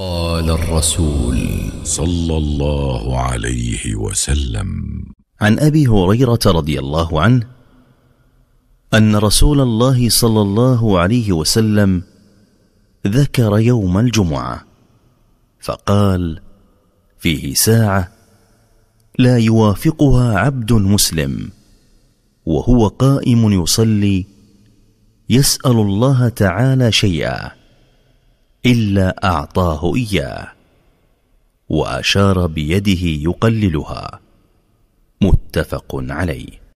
قال الرسول صلى الله عليه وسلم عن ابي هريره رضي الله عنه ان رسول الله صلى الله عليه وسلم ذكر يوم الجمعه فقال فيه ساعه لا يوافقها عبد مسلم وهو قائم يصلي يسال الله تعالى شيئا الا اعطاه اياه واشار بيده يقللها متفق عليه